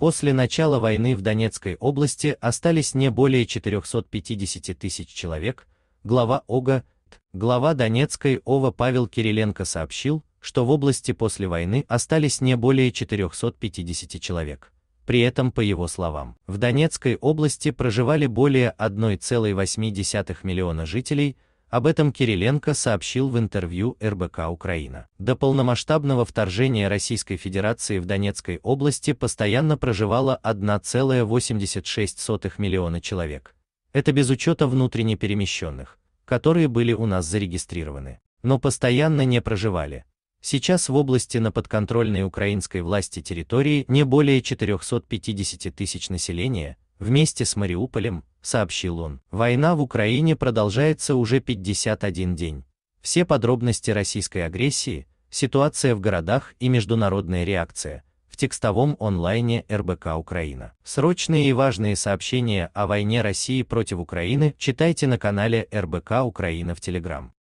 После начала войны в Донецкой области остались не более 450 тысяч человек, глава ОГА, глава Донецкой ОВА Павел Кириленко сообщил, что в области после войны остались не более 450 человек. При этом, по его словам, в Донецкой области проживали более 1,8 миллиона жителей, об этом Кириленко сообщил в интервью РБК Украина. До полномасштабного вторжения Российской Федерации в Донецкой области постоянно проживало 1,86 миллиона человек. Это без учета внутренне перемещенных, которые были у нас зарегистрированы, но постоянно не проживали. Сейчас в области на подконтрольной украинской власти территории не более 450 тысяч населения, вместе с Мариуполем, сообщил он. Война в Украине продолжается уже 51 день. Все подробности российской агрессии, ситуация в городах и международная реакция в текстовом онлайне РБК Украина. Срочные и важные сообщения о войне России против Украины читайте на канале РБК Украина в Телеграм.